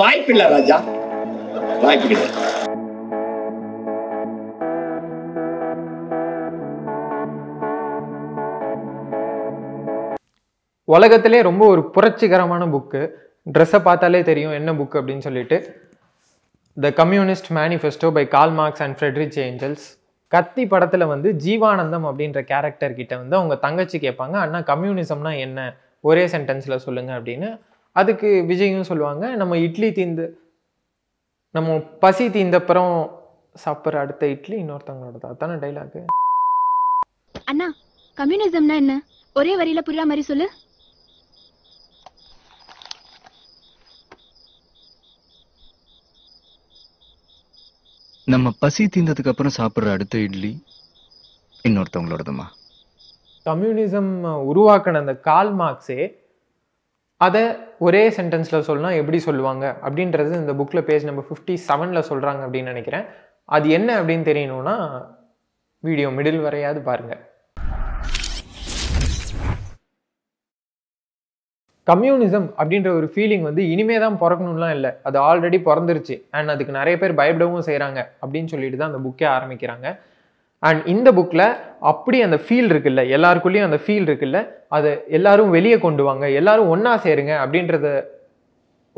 வாய்ப்பில்லை ராஜா வாய்ப்பு கிடையாது உலகத்திலே ரொம்ப ஒரு புரட்சிகரமான புக்கு ட்ரெஸ்ஸை பார்த்தாலே தெரியும் என்ன புக் அப்படின்னு சொல்லிட்டு the communist manifesto by Karl Marx and Friedrich Engels Kaththi படத்தில் வந்து ஜீவானந்தம் அப்படின்ற கேரக்டர் கிட்ட வந்து அவங்க தங்கச்சி கேட்பாங்க அண்ணா கம்யூனிசம்னா என்ன ஒரே சென்டென்ஸில் சொல்லுங்கள் அப்படின்னு அதுக்கு விஜயும் சொல்லுவாங்க நம்ம இட்லி தீந்து நம்ம பசி தீந்தப்புறம் சாப்பிட்ற அடுத்த இட்லி இன்னொருத்தவங்களோட அதான டைலாக் அண்ணா கம்யூனிசம்னா என்ன ஒரே வரியில புரியா மாதிரி சொல்லு நம்ம பசி தீந்ததுக்கு அப்புறம் சாப்பிட்ற அடுத்த இட்லி இன்னொருத்தவங்களோடதுமா கம்யூனிசம் உருவாக்கின அந்த கால் மார்க்ஸே அதை ஒரே சென்டென்ஸில் சொல்லணும் எப்படி சொல்லுவாங்க அப்படின்றது இந்த புக்கில் பேஜ் நம்பர் ஃபிஃப்டி செவனில் சொல்கிறாங்க அப்படின்னு நினைக்கிறேன் அது என்ன அப்படின்னு தெரியணும்னா வீடியோ மிடில் வரையாவது பாருங்கள் கம்யூனிசம் அப்படின்ற ஒரு ஃபீலிங் வந்து இனிமே தான் பிறக்கணும்லாம் இல்லை அது ஆல்ரெடி பிறந்துருச்சு அண்ட் அதுக்கு நிறைய பேர் பயப்படவும் செய்கிறாங்க அப்படின்னு சொல்லிட்டு தான் அந்த புக்கே ஆரம்பிக்கிறாங்க அண்ட் இந்த புக்கில் அப்படி அந்த ஃபீல் இருக்குல்ல எல்லாருக்குள்ளேயும் அந்த ஃபீல் இருக்குல்ல அதை எல்லாரும் வெளியே கொண்டு வாங்க எல்லாரும் ஒன்றா சேருங்க அப்படின்றத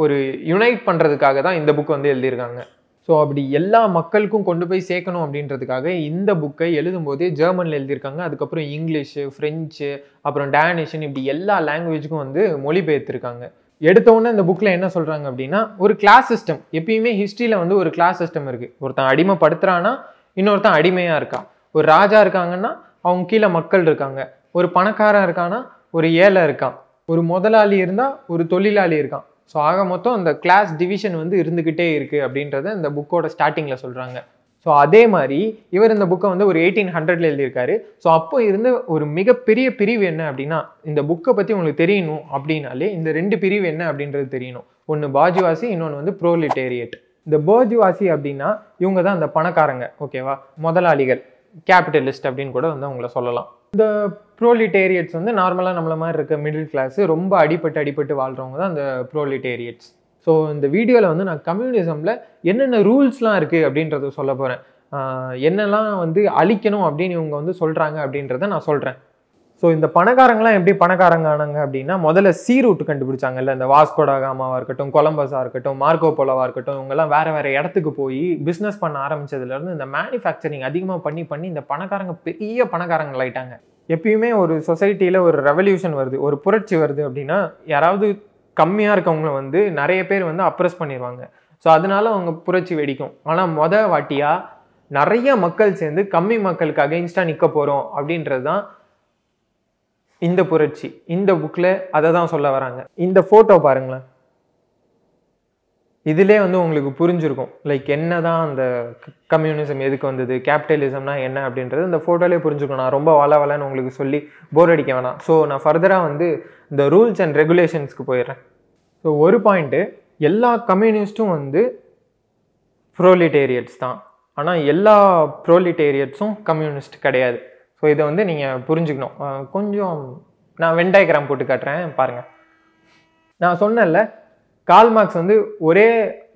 ஒரு யுனைட் பண்ணுறதுக்காக தான் இந்த புக் வந்து எழுதியிருக்காங்க ஸோ அப்படி எல்லா மக்களுக்கும் கொண்டு போய் சேர்க்கணும் அப்படின்றதுக்காக இந்த புக்கை எழுதும்போதே ஜெர்மனில் எழுதியிருக்காங்க அதுக்கப்புறம் இங்கிலீஷு ஃப்ரெஞ்சு அப்புறம் டேனிஷன் இப்படி எல்லா லாங்குவேஜுக்கும் வந்து மொழிபெயர்த்திருக்காங்க எடுத்தவுடனே இந்த புக்கில் என்ன சொல்கிறாங்க அப்படின்னா ஒரு கிளாஸ் சிஸ்டம் எப்பயுமே ஹிஸ்ட்ரியில் வந்து ஒரு கிளாஸ் சிஸ்டம் இருக்குது ஒருத்தன் அடிமைப்படுத்துகிறான்னா இன்னொருத்தன் அடிமையாக இருக்கான் ஒரு ராஜா இருக்காங்கன்னா அவங்க கீழே மக்கள் இருக்காங்க ஒரு பணக்காரன் இருக்கான்னா ஒரு ஏழை இருக்கான் ஒரு முதலாளி இருந்தால் ஒரு தொழிலாளி இருக்கான் ஸோ ஆக மொத்தம் அந்த கிளாஸ் டிவிஷன் வந்து இருந்துக்கிட்டே இருக்குது அப்படின்றத இந்த புக்கோட ஸ்டார்டிங்கில் சொல்கிறாங்க ஸோ அதே மாதிரி இவர் இந்த புக்கை வந்து ஒரு எயிட்டீன் ஹண்ட்ரட்ல எழுதியிருக்காரு ஸோ அப்போ இருந்த ஒரு மிகப்பெரிய பிரிவு என்ன அப்படின்னா இந்த புக்கை பற்றி உங்களுக்கு தெரியணும் அப்படின்னாலே இந்த ரெண்டு பிரிவு என்ன அப்படின்றது தெரியணும் ஒன்று பாஜுவாசி இன்னொன்று வந்து ப்ரோலிட்டேரியட் இந்த போர்ஜுவாசி அப்படின்னா இவங்க தான் அந்த பணக்காரங்க ஓகேவா முதலாளிகள் கேபிட்டலிஸ்ட் அப்படின்னு கூட வந்து அவங்கள சொல்லலாம் இந்த ப்ரோலிட்டேரியட்ஸ் வந்து நார்மலாக நம்மள மாதிரி இருக்க மிடில் கிளாஸு ரொம்ப அடிப்பட்டு அடிப்பட்டு வாழ்கிறவங்க தான் அந்த ப்ரோலிட்டேரியட்ஸ் ஸோ இந்த வீடியோவில் வந்து நான் கம்யூனிசமில் என்னென்ன ரூல்ஸ்லாம் இருக்குது அப்படின்றத சொல்ல போகிறேன் என்னெல்லாம் வந்து அழிக்கணும் அப்படின்னு இவங்க வந்து சொல்கிறாங்க அப்படின்றத நான் சொல்கிறேன் ஸோ இந்த பணக்காரங்களாம் எப்படி பணக்காரங்க ஆனாங்க அப்படின்னா முதல்ல சீ ரூட் கண்டுபிடிச்சாங்கல்ல இந்த வாஸ்கோடாகாமாவாக இருக்கட்டும் கொலம்பஸாக இருக்கட்டும் மார்க்கோ போலவாக இருக்கட்டும் இவங்கெல்லாம் வேறு வேறு இடத்துக்கு போய் பிஸ்னஸ் பண்ண ஆரம்பித்ததுலேருந்து இந்த மேனுஃபேக்சரிங் அதிகமாக பண்ணி பண்ணி இந்த பணக்காரங்க பெரிய பணக்காரங்களாயிட்டாங்க எப்பயுமே ஒரு சொசைட்டியில் ஒரு ரெவல்யூஷன் வருது ஒரு புரட்சி வருது அப்படின்னா யாராவது கம்மியாக இருக்கவங்களை வந்து நிறைய பேர் வந்து அப்ரெஸ் பண்ணிடுவாங்க ஸோ அதனால அவங்க புரட்சி வெடிக்கும் ஆனால் மொதல் வாட்டியாக நிறைய மக்கள் சேர்ந்து கம்மி மக்களுக்கு அகெயின்ஸ்டாக நிற்க போகிறோம் அப்படின்றது தான் இந்த புரட்சி இந்த புக்கில் அதை தான் சொல்ல வராங்க இந்த ஃபோட்டோ பாருங்களேன் இதிலே வந்து உங்களுக்கு புரிஞ்சிருக்கும் லைக் என்ன தான் அந்த கம்யூனிசம் எதுக்கு வந்தது கேபிட்டலிசம்னா என்ன அப்படின்றது இந்த ஃபோட்டோலேயே புரிஞ்சுக்கணும் நான் ரொம்ப வள வளன்னு உங்களுக்கு சொல்லி போர் அடிக்க வேணாம் ஸோ நான் ஃபர்தராக வந்து இந்த ரூல்ஸ் அண்ட் ரெகுலேஷன்ஸ்க்கு போயிடுறேன் ஸோ ஒரு பாயிண்ட்டு எல்லா கம்யூனிஸ்ட்டும் வந்து ப்ரோலிட்டேரியட்ஸ் தான் ஆனால் எல்லா ப்ரோலிட்டேரியட்ஸும் கம்யூனிஸ்ட் கிடையாது ஸோ இதை வந்து நீங்கள் புரிஞ்சுக்கணும் கொஞ்சம் நான் வென் போட்டு காட்டுறேன் பாருங்கள் நான் சொன்னேன்ல கால் மார்க்ஸ் வந்து ஒரே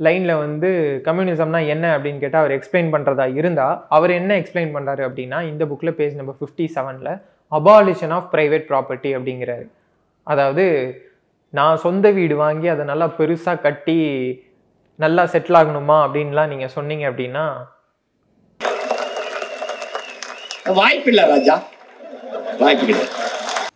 லைனில் வந்து கம்யூனிசம்னா என்ன அப்படின்னு கேட்டால் அவர் எக்ஸ்பிளைன் பண்ணுறதா இருந்தால் அவர் என்ன எக்ஸ்பிளைன் பண்ணுறாரு அப்படின்னா இந்த புக்கில் பேஜ் நம்பர் ஃபிஃப்டி செவனில் அபாலிஷன் ஆஃப் ப்ரைவேட் ப்ராப்பர்ட்டி அப்படிங்கிறாரு அதாவது நான் சொந்த வீடு வாங்கி அதை நல்லா பெருசாக கட்டி நல்லா செட்டில் ஆகணுமா அப்படின்லாம் நீங்கள் சொன்னீங்க அப்படின்னா வாய்ப்பில்லை ராஜா வாய்ப்பு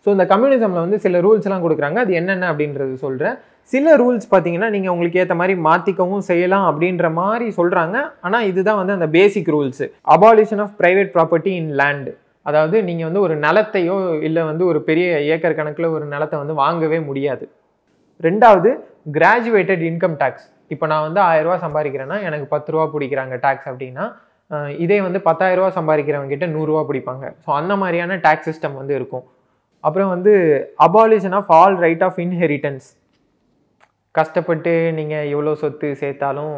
ஸோ இந்த கம்யூனிசமில் வந்து சில ரூல்ஸ்லாம் கொடுக்குறாங்க அது என்னென்ன அப்படின்றது சொல்கிறேன் சில ரூல்ஸ் பார்த்தீங்கன்னா நீங்கள் உங்களுக்கு ஏற்ற மாதிரி மாற்றிக்கவும் செய்யலாம் அப்படின்ற மாதிரி சொல்கிறாங்க ஆனால் இதுதான் வந்து அந்த basic rules abolition of private property in land அதாவது நீங்கள் வந்து ஒரு நிலத்தையோ இல்லை வந்து ஒரு பெரிய ஏக்கர் கணக்கில் ஒரு நிலத்தை வந்து வாங்கவே முடியாது ரெண்டாவது கிராஜுவேட்டட் இன்கம் டேக்ஸ் இப்போ நான் வந்து ஆயிரரூவா சம்பாதிக்கிறேன்னா எனக்கு பத்து ரூபா பிடிக்கிறாங்க டேக்ஸ் அப்படின்னா இதே வந்து பத்தாயிரரூவா சம்பாதிக்கிறவங்ககிட்ட நூறுரூவா பிடிப்பாங்க ஸோ அந்த மாதிரியான டேக்ஸ் சிஸ்டம் வந்து இருக்கும் அப்புறம் வந்து abolition of all right of inheritance கஷ்டப்பட்டு நீங்கள் எவ்வளோ சொத்து சேர்த்தாலும்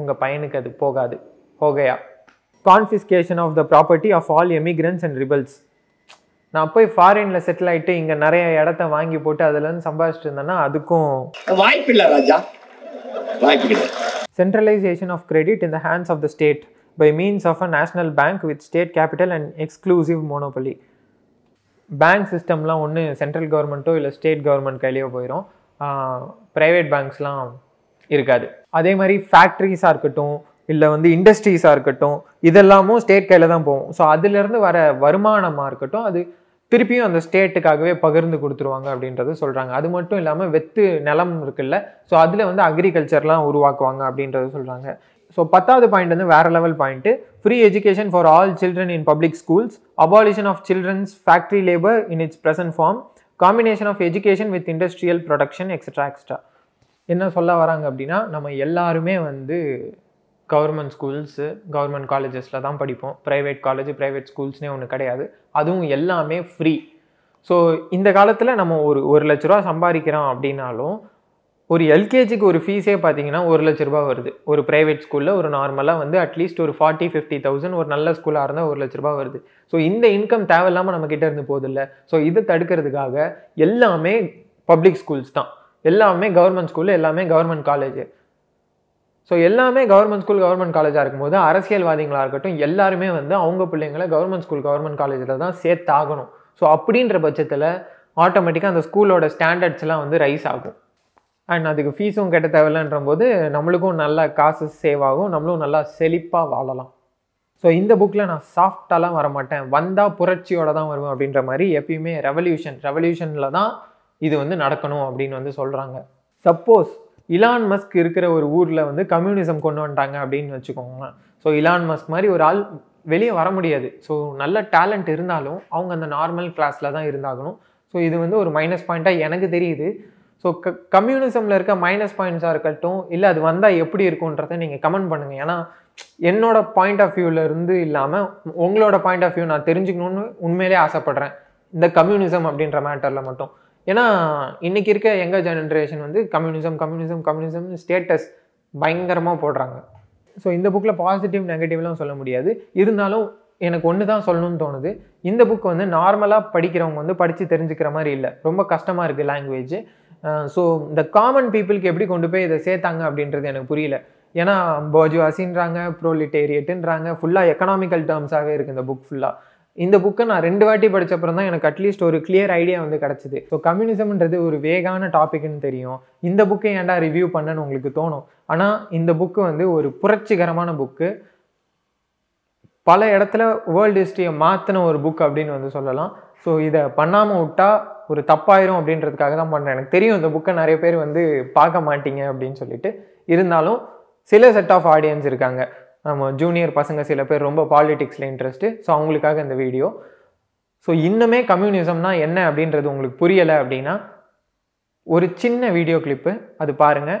உங்கள் பையனுக்கு அது போகாது போகையா confiscation of the property of all emigrants and rebels நான் போய் ஃபாரின்ல செட்டில் ஆகிட்டு இங்கே நிறைய இடத்த வாங்கி போட்டு அதுலேருந்து சம்பாதிச்சுட்டு இருந்தேன்னா அதுக்கும் வாய்ப்பு இல்லை ராஜா வாய்ப்பு centralisation of credit in the hands of the state by means of a national bank with state capital and exclusive monopoly bank சிஸ்டம்லாம் ஒன்று சென்ட்ரல் கவர்மெண்ட்டோ இல்லை ஸ்டேட் கவர்மெண்ட் கையிலேயோ போயிடும் ப்ரைவேட் பேங்க்ஸ்லாம் இருக்காது அதே மாதிரி ஃபேக்ட்ரிஸாக இருக்கட்டும் இல்லை வந்து இண்டஸ்ட்ரீஸாக இருக்கட்டும் இதெல்லாமும் ஸ்டேட் கையில் தான் போகும் ஸோ அதுலேருந்து வர வருமானமாக இருக்கட்டும் அது திருப்பியும் அந்த ஸ்டேட்டுக்காகவே பகிர்ந்து கொடுத்துருவாங்க அப்படின்றத சொல்கிறாங்க அது மட்டும் இல்லாமல் வெத்து நிலம் இருக்குல்ல ஸோ அதில் வந்து அக்ரிகல்ச்சர்லாம் உருவாக்குவாங்க அப்படின்றத சொல்கிறாங்க ஸோ பத்தாவது பாயிண்ட் வந்து வேற level point free education for all children in public schools abolition of children's factory labour in its present form combination of education with industrial production extra extra என்ன சொல்ல வராங்க அப்படின்னா நம்ம எல்லாருமே வந்து கவர்மெண்ட் ஸ்கூல்ஸு கவர்மெண்ட் காலேஜஸில் தான் படிப்போம் ப்ரைவேட் காலேஜ் ப்ரைவேட் ஸ்கூல்ஸ்னே ஒன்று கிடையாது அதுவும் எல்லாமே ஃப்ரீ ஸோ இந்த காலத்தில் நம்ம ஒரு ஒரு லட்ச ரூபா சம்பாதிக்கிறோம் அப்படின்னாலும் ஒரு எல்கேஜிக்கு ஒரு ஃபீஸே பார்த்தீங்கன்னா ஒரு லட்ச ரூபா வருது ஒரு ப்ரைவேட் ஸ்கூலில் ஒரு நார்மலாக வந்து அட்லீஸ்ட் ஒரு ஃபார்ட்டி ஃபிஃப்டி தௌசண்ட் ஒரு நல்ல ஸ்கூலாக இருந்தால் ஒரு லட்ச ரூபா வருது ஸோ இந்த இன்கம் தேவையில்லாமல் நம்மக்கிட்ட இருந்து போதில்ல ஸோ இதை தடுக்கிறதுக்காக எல்லாமே பப்ளிக் ஸ்கூல்ஸ் தான் எல்லாமே கவர்மெண்ட் ஸ்கூலு எல்லாமே கவர்மெண்ட் காலேஜ் ஸோ எல்லாமே கவர்மெண்ட் ஸ்கூல் கவர்மெண்ட் காலேஜாக இருக்கும்போது அரசியல்வாதிகளாக இருக்கட்டும் எல்லாருமே வந்து அவங்க பிள்ளைங்களை கவர்மெண்ட் ஸ்கூல் கவர்மெண்ட் காலேஜில் தான் சேர்த்தாகணும் ஸோ அப்படின்ற பட்சத்தில் ஆட்டோமேட்டிக்காக அந்த ஸ்கூலோட ஸ்டாண்டர்ட்ஸ்லாம் வந்து ரைஸ் ஆகும் அண்ட் அதுக்கு ஃபீஸும் கட்ட தேவையில்லைன்ற போது நம்மளுக்கும் நல்ல காசு சேவ் ஆகும் நம்மளும் நல்லா செழிப்பாக வாழலாம் ஸோ இந்த புக்கில் நான் சாஃப்டாலாம் வரமாட்டேன் வந்தால் புரட்சியோட தான் வருவேன் அப்படின்ற மாதிரி எப்பயுமே ரெவல்யூஷன் ரெவல்யூஷனில் தான் இது வந்து நடக்கணும் அப்படின்னு வந்து சொல்கிறாங்க சப்போஸ் இலான் மஸ்க் இருக்கிற ஒரு ஊரில் வந்து கம்யூனிசம் கொண்டு வந்துட்டாங்க அப்படின்னு வச்சுக்கோங்களேன் ஸோ இலான் மஸ்க் மாதிரி ஒரு ஆள் வெளியே வர முடியாது ஸோ நல்ல டேலண்ட் இருந்தாலும் அவங்க அந்த நார்மல் கிளாஸில் தான் இருந்தாகணும் ஸோ இது வந்து ஒரு மைனஸ் பாயிண்ட்டாக எனக்கு தெரியுது ஸோ க கம்யூனிசமில் இருக்க மைனஸ் பாயிண்ட்ஸாக இருக்கட்டும் இல்லை அது வந்தால் எப்படி இருக்குன்றதை நீங்கள் கமெண்ட் பண்ணுங்கள் ஏன்னா என்னோட பாயிண்ட் ஆஃப் வியூவிலேருந்து இல்லாமல் உங்களோட பாயிண்ட் ஆஃப் வியூ நான் தெரிஞ்சுக்கணுன்னு உண்மையிலே ஆசைப்பட்றேன் இந்த கம்யூனிசம் அப்படின்ற மேட்டரில் மட்டும் ஏன்னா இன்றைக்கி இருக்க எங்கள் ஜெனரேஷன் வந்து கம்யூனிசம் கம்யூனிசம் கம்யூனிசம் ஸ்டேட்டஸ் பயங்கரமாக போடுறாங்க ஸோ இந்த புக்கில் பாசிட்டிவ் நெகட்டிவ்லாம் சொல்ல முடியாது இருந்தாலும் எனக்கு ஒன்று தான் சொல்லணும்னு தோணுது இந்த புக் வந்து நார்மலாக படிக்கிறவங்க வந்து படித்து தெரிஞ்சுக்கிற மாதிரி இல்லை ரொம்ப கஷ்டமாக இருக்குது லாங்குவேஜ் ஸோ இந்த காமன் பீப்புளுக்கு எப்படி கொண்டு போய் இதை சேர்த்தாங்க அப்படின்றது எனக்கு புரியல ஏன்னா பர்ஜுவாசின்றாங்க ப்ரோலிட்டேரியட்டுன்றாங்க ஃபுல்லாக எக்கனாமிக்கல் டேர்ம்ஸாகவே இருக்குது இந்த புக் ஃபுல்லாக இந்த புக்கை நான் ரெண்டு வாட்டி படித்தப்புறம் தான் எனக்கு அட்லீஸ்ட் ஒரு கிளியர் ஐடியா வந்து கிடச்சிது ஸோ கம்யூனிசம்ன்றது ஒரு வேகான டாபிக்னு தெரியும் இந்த புக்கை ஏன்டா ரிவ்யூ பண்ணன்னு உங்களுக்கு தோணும் ஆனால் இந்த புக்கு வந்து ஒரு புரட்சிகரமான புக்கு பல இடத்துல வேர்ல்டு ஹிஸ்ட்ரியை மாற்றின ஒரு புக் அப்படின்னு வந்து சொல்லலாம் ஸோ இதை பண்ணாமல் விட்டால் ஒரு தப்பாயிரும் அப்படின்றதுக்காக தான் பண்ணுறேன் எனக்கு தெரியும் இந்த புக்கை நிறைய பேர் வந்து பார்க்க மாட்டீங்க அப்படின்னு சொல்லிட்டு இருந்தாலும் சில செட் ஆஃப் ஆடியன்ஸ் இருக்காங்க நம்ம ஜூனியர் பசங்க சில பேர் ரொம்ப பாலிடிக்ஸில் இன்ட்ரெஸ்ட்டு ஸோ அவங்களுக்காக இந்த வீடியோ ஸோ இன்னுமே கம்யூனிசம்னா என்ன அப்படின்றது உங்களுக்கு புரியலை அப்படின்னா ஒரு சின்ன வீடியோ கிளிப்பு அது பாருங்கள்